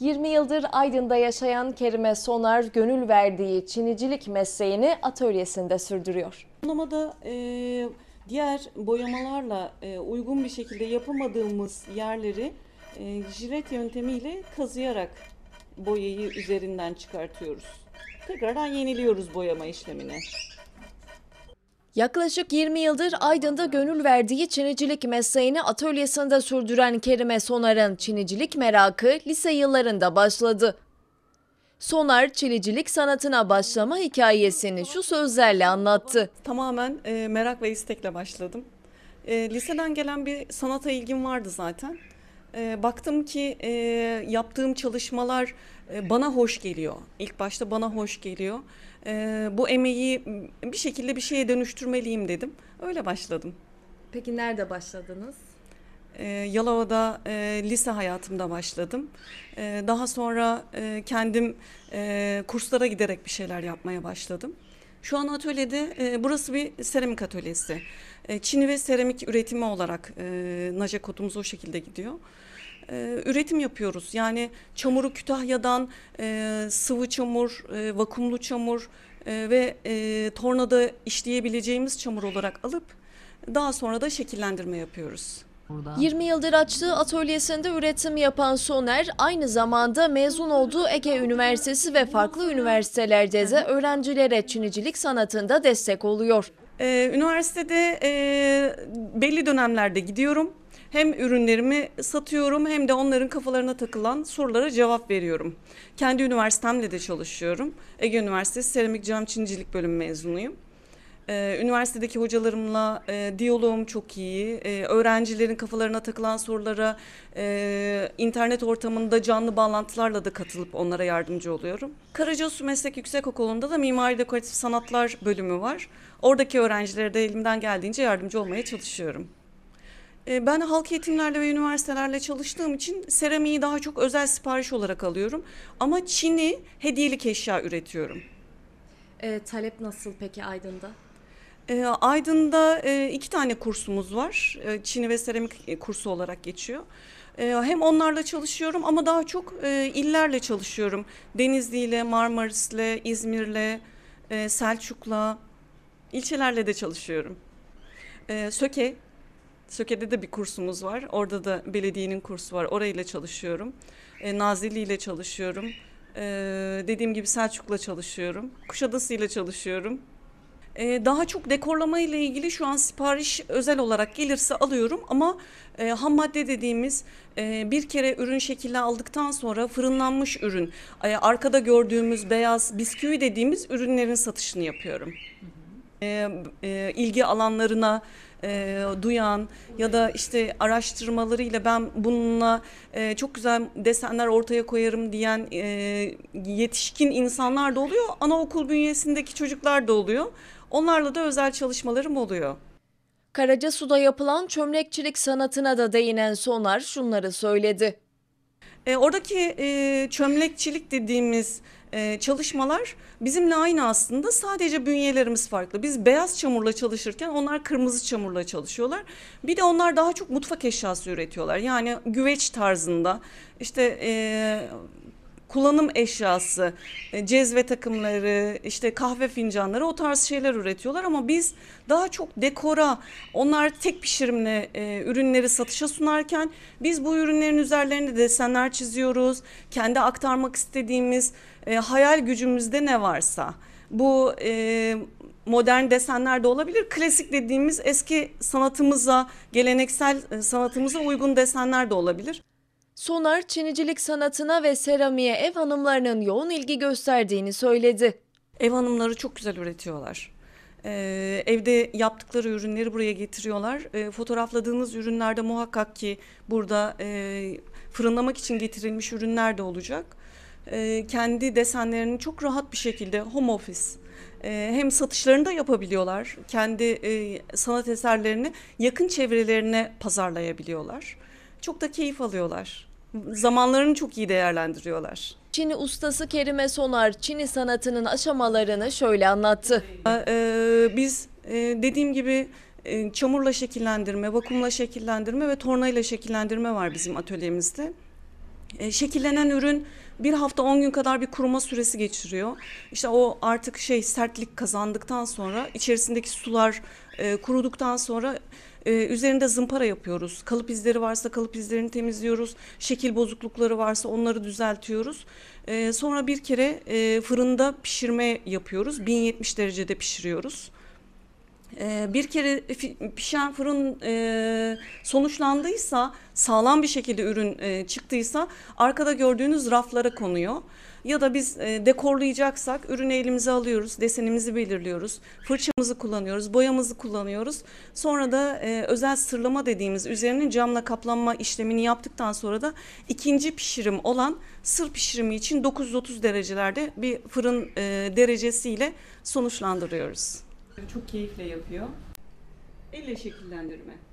20 yıldır Aydın'da yaşayan Kerime Sonar gönül verdiği çinicilik mesleğini atölyesinde sürdürüyor. Anlamada e, diğer boyamalarla e, uygun bir şekilde yapamadığımız yerleri e, jilet yöntemiyle kazıyarak boyayı üzerinden çıkartıyoruz. Tekrardan yeniliyoruz boyama işlemini. Yaklaşık 20 yıldır Aydın'da gönül verdiği çinicilik mesleğini atölyesinde sürdüren Kerime Sonar'ın çinicilik merakı lise yıllarında başladı. Sonar çinicilik sanatına başlama hikayesini şu sözlerle anlattı. Tamamen e, merak ve istekle başladım. E, liseden gelen bir sanata ilgim vardı zaten. E, baktım ki e, yaptığım çalışmalar e, bana hoş geliyor. İlk başta bana hoş geliyor e, bu emeği bir şekilde bir şeye dönüştürmeliyim dedim. Öyle başladım. Peki nerede başladınız? E, Yalova'da e, lise hayatımda başladım. E, daha sonra e, kendim e, kurslara giderek bir şeyler yapmaya başladım. Şu an atölyede e, burası bir seramik atölyesi. E, Çini ve seramik üretimi olarak e, naje kotumuz o şekilde gidiyor e, üretim yapıyoruz. Yani çamuru Kütahya'dan e, sıvı çamur, e, vakumlu çamur e, ve e, tornada işleyebileceğimiz çamur olarak alıp daha sonra da şekillendirme yapıyoruz. Burada. 20 yıldır açtığı atölyesinde üretim yapan Soner aynı zamanda mezun olduğu Ege Üniversitesi ve farklı üniversitelerde de öğrencilere çinicilik sanatında destek oluyor. Ee, üniversitede e, belli dönemlerde gidiyorum. Hem ürünlerimi satıyorum hem de onların kafalarına takılan sorulara cevap veriyorum. Kendi üniversitemle de çalışıyorum. Ege Üniversitesi Seramik Cam Çincilik bölümü mezunuyum. Ee, üniversitedeki hocalarımla e, diyaloğum çok iyi. E, öğrencilerin kafalarına takılan sorulara e, internet ortamında canlı bağlantılarla da katılıp onlara yardımcı oluyorum. Karacasu Meslek Yüksekokulu'nda da Mimari Dekoratif Sanatlar bölümü var. Oradaki öğrencilere de elimden geldiğince yardımcı olmaya çalışıyorum. Ee, ben halk eğitimlerle ve üniversitelerle çalıştığım için seramiği daha çok özel sipariş olarak alıyorum. Ama Çin'i hediyelik eşya üretiyorum. E, talep nasıl peki Aydın'da? E, Aydın'da e, iki tane kursumuz var. E, Çin'i ve seramik e, kursu olarak geçiyor. E, hem onlarla çalışıyorum ama daha çok e, illerle çalışıyorum. Denizli'yle, Marmaris'le, İzmir'le, e, Selçuk'la, ilçelerle de çalışıyorum. E, Söke Söke'de de bir kursumuz var. Orada da belediyenin kursu var. Orayla çalışıyorum. E, Nazilli ile çalışıyorum. E, dediğim gibi Selçuk'la çalışıyorum. Kuşadası ile çalışıyorum. E, daha çok dekorlama ile ilgili şu an sipariş özel olarak gelirse alıyorum ama e, ham madde dediğimiz e, bir kere ürün şekilde aldıktan sonra fırınlanmış ürün, e, arkada gördüğümüz beyaz bisküvi dediğimiz ürünlerin satışını yapıyorum. Hı e, e, ilgi alanlarına e, duyan ya da işte araştırmalarıyla ben bununla e, çok güzel desenler ortaya koyarım diyen e, yetişkin insanlar da oluyor. Anaokul bünyesindeki çocuklar da oluyor. Onlarla da özel çalışmalarım oluyor. Karacasu'da yapılan çömlekçilik sanatına da değinen Sonar şunları söyledi. E, oradaki e, çömlekçilik dediğimiz e, çalışmalar bizimle aynı aslında sadece bünyelerimiz farklı. Biz beyaz çamurla çalışırken onlar kırmızı çamurla çalışıyorlar. Bir de onlar daha çok mutfak eşyası üretiyorlar. Yani güveç tarzında işte e, kullanım eşyası, e, cezve takımları, işte kahve fincanları o tarz şeyler üretiyorlar ama biz daha çok dekora, onlar tek pişirimle e, ürünleri satışa sunarken biz bu ürünlerin üzerlerinde desenler çiziyoruz. Kendi aktarmak istediğimiz e, hayal gücümüzde ne varsa bu e, modern desenler de olabilir. Klasik dediğimiz eski sanatımıza, geleneksel e, sanatımıza uygun desenler de olabilir. Sonar, çinicilik sanatına ve seramiğe ev hanımlarının yoğun ilgi gösterdiğini söyledi. Ev hanımları çok güzel üretiyorlar. Ee, evde yaptıkları ürünleri buraya getiriyorlar. Ee, fotoğrafladığınız ürünlerde muhakkak ki burada e, fırınlamak için getirilmiş ürünler de olacak. Ee, kendi desenlerini çok rahat bir şekilde home office e, hem satışlarını da yapabiliyorlar. Kendi e, sanat eserlerini yakın çevrelerine pazarlayabiliyorlar. Çok da keyif alıyorlar zamanlarını çok iyi değerlendiriyorlar. Çin ustası Kerime Sonar Çin sanatının aşamalarını şöyle anlattı. Ee, e, biz e, dediğim gibi e, çamurla şekillendirme, vakumla şekillendirme ve tornayla şekillendirme var bizim atölyemizde. şekillenen ürün bir hafta on gün kadar bir kuruma süresi geçiriyor. İşte o artık şey sertlik kazandıktan sonra içerisindeki sular kuruduktan sonra ee, üzerinde zımpara yapıyoruz. Kalıp izleri varsa kalıp izlerini temizliyoruz. Şekil bozuklukları varsa onları düzeltiyoruz. Ee, sonra bir kere e, fırında pişirme yapıyoruz. 1070 derecede pişiriyoruz. Ee, bir kere pişen fırın e, sonuçlandıysa, sağlam bir şekilde ürün e, çıktıysa arkada gördüğünüz raflara konuyor. Ya da biz e, dekorlayacaksak ürünü elimize alıyoruz, desenimizi belirliyoruz, fırçamızı kullanıyoruz, boyamızı kullanıyoruz. Sonra da e, özel sırlama dediğimiz üzerinin camla kaplanma işlemini yaptıktan sonra da ikinci pişirim olan sır pişirimi için 930 derecelerde bir fırın e, derecesiyle sonuçlandırıyoruz. Çok keyifle yapıyor. Elle şekillendirme.